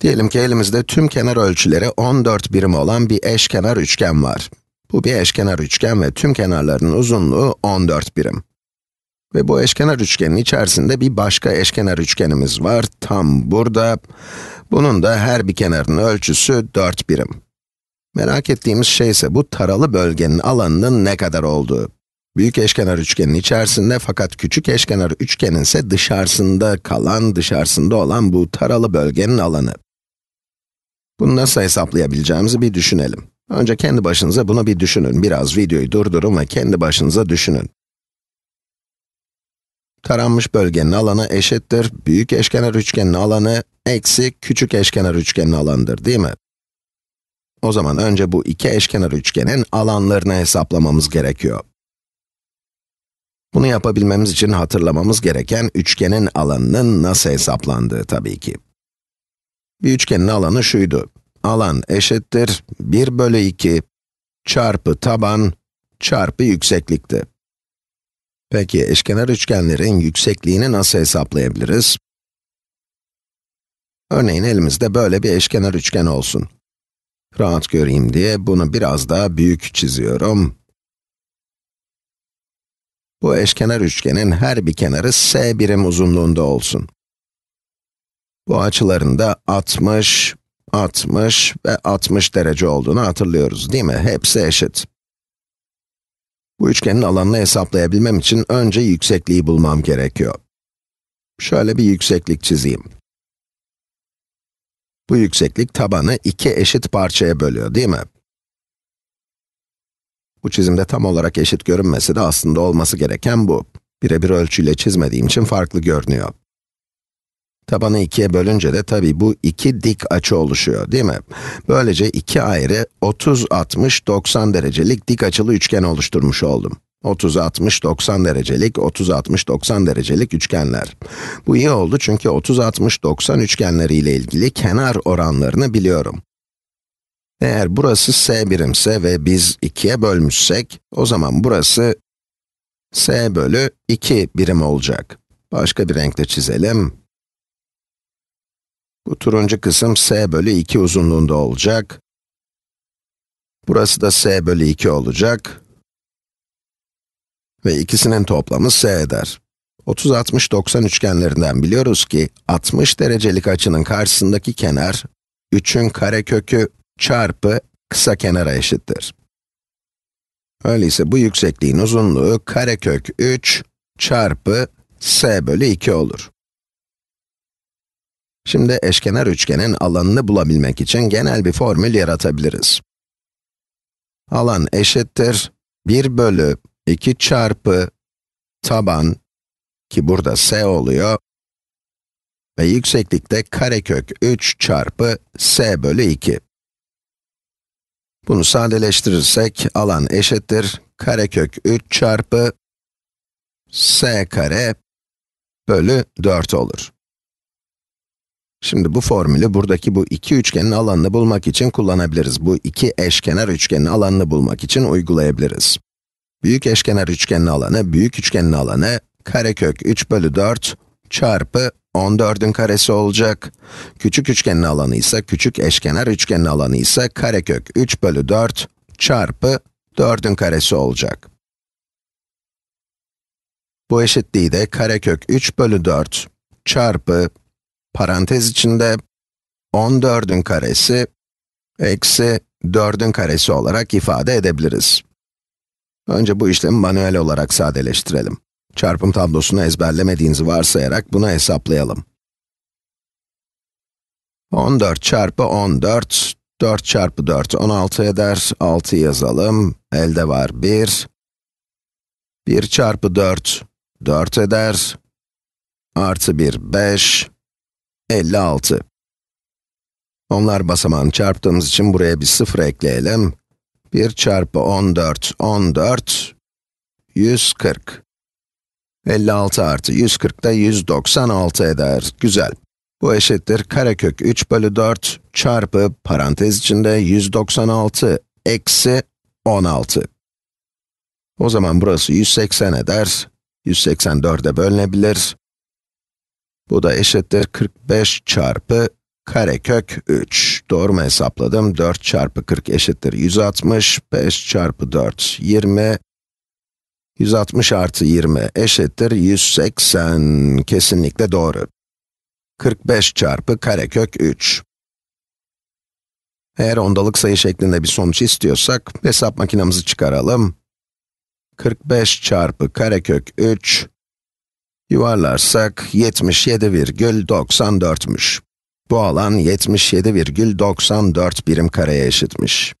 Diyelim ki elimizde tüm kenar ölçüleri 14 birim olan bir eşkenar üçgen var. Bu bir eşkenar üçgen ve tüm kenarların uzunluğu 14 birim. Ve bu eşkenar üçgenin içerisinde bir başka eşkenar üçgenimiz var, tam burada. Bunun da her bir kenarının ölçüsü 4 birim. Merak ettiğimiz şey ise bu taralı bölgenin alanının ne kadar olduğu. Büyük eşkenar üçgenin içerisinde fakat küçük eşkenar üçgenin ise dışarısında kalan, dışarısında olan bu taralı bölgenin alanı. Bunu nasıl hesaplayabileceğimizi bir düşünelim. Önce kendi başınıza bunu bir düşünün. Biraz videoyu durdurun ve kendi başınıza düşünün. Taranmış bölgenin alanı eşittir, büyük eşkenar üçgenin alanı eksi küçük eşkenar üçgenin alanıdır, değil mi? O zaman önce bu iki eşkenar üçgenin alanlarını hesaplamamız gerekiyor. Bunu yapabilmemiz için hatırlamamız gereken üçgenin alanının nasıl hesaplandığı tabii ki. Bir üçgenin alanı şuydu alan eşittir 1 bölü 2 çarpı taban çarpı yükseklikti. Peki eşkenar üçgenlerin yüksekliğini nasıl hesaplayabiliriz? Örneğin elimizde böyle bir eşkenar üçgen olsun. Rahat göreyim diye bunu biraz daha büyük çiziyorum. Bu eşkenar üçgenin her bir kenarı s birim uzunluğunda olsun. Bu açılarında 60, 60 ve 60 derece olduğunu hatırlıyoruz değil mi? Hepsi eşit. Bu üçgenin alanını hesaplayabilmem için önce yüksekliği bulmam gerekiyor. Şöyle bir yükseklik çizeyim. Bu yükseklik tabanı iki eşit parçaya bölüyor değil mi? Bu çizimde tam olarak eşit görünmesi de aslında olması gereken bu. Birebir ölçüyle çizmediğim için farklı görünüyor. Tabanı ikiye bölünce de tabii bu iki dik açı oluşuyor değil mi? Böylece iki ayrı 30, 60, 90 derecelik dik açılı üçgen oluşturmuş oldum. 30, 60, 90 derecelik, 30, 60, 90 derecelik üçgenler. Bu iyi oldu çünkü 30, 60, 90 üçgenleri ile ilgili kenar oranlarını biliyorum. Eğer burası s birimse ve biz 2'ye bölmüşsek, o zaman burası s bölü 2 birim olacak. Başka bir renkle çizelim. Bu turuncu kısım s bölü 2 uzunluğunda olacak. Burası da s bölü 2 olacak. Ve ikisinin toplamı s eder. 30, 60, 90 üçgenlerinden biliyoruz ki 60 derecelik açının karşısındaki kenar 3'ün karekökü çarpı kısa kenara eşittir. Öyleyse bu yüksekliğin uzunluğu karekök 3 çarpı s bölü 2 olur. Şimdi eşkenar üçgenin alanını bulabilmek için genel bir formül yaratabiliriz. Alan eşittir 1 bölü 2 çarpı taban, ki burada s oluyor, ve yükseklikte karekök 3 çarpı s bölü 2. Bunu sadeleştirirsek, alan eşittir karekök 3 çarpı s kare bölü 4 olur. Şimdi bu formülü buradaki bu iki üçgenin alanını bulmak için kullanabiliriz. Bu iki eşkenar üçgenin alanını bulmak için uygulayabiliriz. Büyük eşkenar üçgenin alanı, büyük üçgenin alanı karekök 3 bölü 4 çarpı 14'ün karesi olacak. Küçük üçgenin alanı ise, küçük eşkenar üçgenin alanı ise karekök 3 bölü 4 çarpı 4'ün karesi olacak. Bu eşitliği de karekök 3 bölü 4 çarpı parantez içinde 14'ün karesi eksi 4'ün karesi olarak ifade edebiliriz. Önce bu işlemi manuel olarak sadeleştirelim. Çarpım tablosunu ezberlemediğinizi varsayarak bunu hesaplayalım. 14 çarpı 14, 4 çarpı 4 16 eder, 6 yazalım, elde var 1. 1 çarpı 4, 4 eder, artı 1, 5. 56. Onlar basamağını çarptığımız için buraya bir sıfır ekleyelim. 1 çarpı 14, 14, 140. 56 artı 140 da 196 eder. Güzel. Bu eşittir karekök 3 bölü 4 çarpı parantez içinde 196 eksi 16. O zaman burası 180 eder. 184'e bölünebilir. Bu da eşittir 45 çarpı karekök 3. Doğru mu hesapladım? 4 çarpı 40 eşittir 160. 5 çarpı 4, 20. 160 artı 20 eşittir 180. Kesinlikle doğru. 45 çarpı karekök 3. Eğer ondalık sayı şeklinde bir sonuç istiyorsak, hesap makinamızı çıkaralım. 45 çarpı karekök 3 Yuvarlarsak 77,94'müş. Bu alan 77,94 birim kareye eşitmiş.